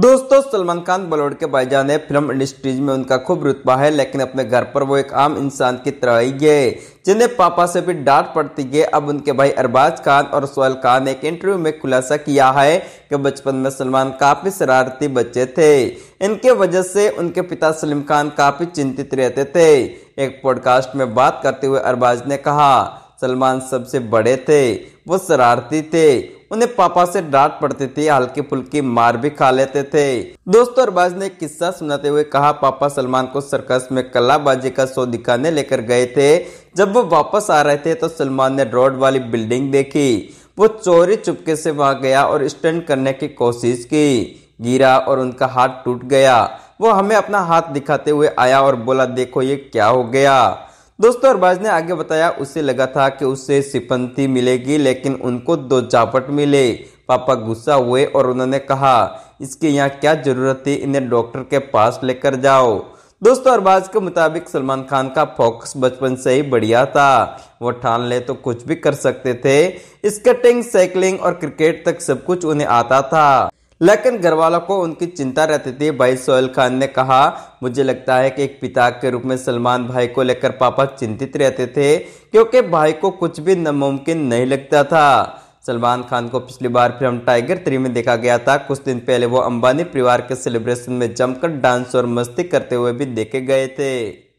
दोस्तों सलमान खान बॉलीवुड के भाईजान है फिल्म इंडस्ट्रीज में उनका खूब रुतबा है लेकिन अपने घर पर वो एक आम इंसान की तरह ही गए जिन्हें पापा से भी डांट पड़ती है अब उनके भाई अरबाज खान और सोहेल खान ने एक इंटरव्यू में खुलासा किया है कि बचपन में सलमान काफ़ी शरारती बच्चे थे इनके वजह से उनके पिता सलीम खान काफ़ी चिंतित रहते थे एक पॉडकास्ट में बात करते हुए अरबाज ने कहा सलमान सबसे बड़े थे वो शरारती थे उन्हें पापा से डांट पड़ती थी हल्की फुल्की मार भी खा लेते थे दोस्तों अरबाज ने किस्सा सुनाते हुए कहा पापा सलमान को सर्कस में कलाबाजी का शो दिखाने लेकर गए थे जब वो वापस आ रहे थे तो सलमान ने रोड वाली बिल्डिंग देखी वो चोरी चुपके से वहां गया और स्टंट करने की कोशिश की गिरा और उनका हाथ टूट गया वो हमें अपना हाथ दिखाते हुए आया और बोला देखो ये क्या हो गया दोस्तों अरबाज ने आगे बताया उसे लगा था कि उसे सिपंती मिलेगी लेकिन उनको दो जापट मिले पापा गुस्सा हुए और उन्होंने कहा इसके यहाँ क्या जरूरत थी इन्हें डॉक्टर के पास लेकर जाओ दोस्तों अरबाज के मुताबिक सलमान खान का फोकस बचपन से ही बढ़िया था वो ठान ले तो कुछ भी कर सकते थे स्केटिंग साइकिलिंग और क्रिकेट तक सब कुछ उन्हें आता था लेकिन घर वालों को उनकी चिंता रहती थी भाई सोहेल खान ने कहा मुझे लगता है कि एक पिता के रूप में सलमान भाई को लेकर पापा चिंतित रहते थे क्योंकि भाई को कुछ भी नामुमकिन नहीं लगता था सलमान खान को पिछली बार फिल्म टाइगर थ्री में देखा गया था कुछ दिन पहले वो अंबानी परिवार के सेलिब्रेशन में जमकर डांस और मस्ती करते हुए भी देखे गए थे